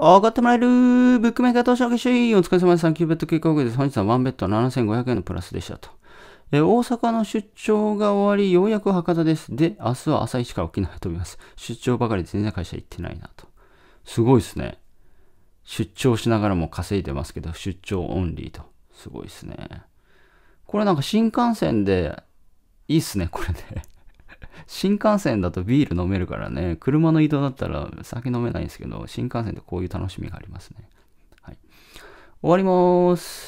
上がってもらえるブックメーカー投資の決り。お疲れ様です。3 9ベッド計画です。本日は1ベッド7500円のプラスでしたと。え大阪の出張が終わり、ようやく博多です。で、明日は朝一から沖縄へ飛びます。出張ばかり全然会社行ってないなと。すごいですね。出張しながらも稼いでますけど、出張オンリーと。すごいですね。これなんか新幹線で、いいっすね、これね。新幹線だとビール飲めるからね、車の移動だったら酒飲めないんですけど、新幹線ってこういう楽しみがありますね。はい。終わりまーす。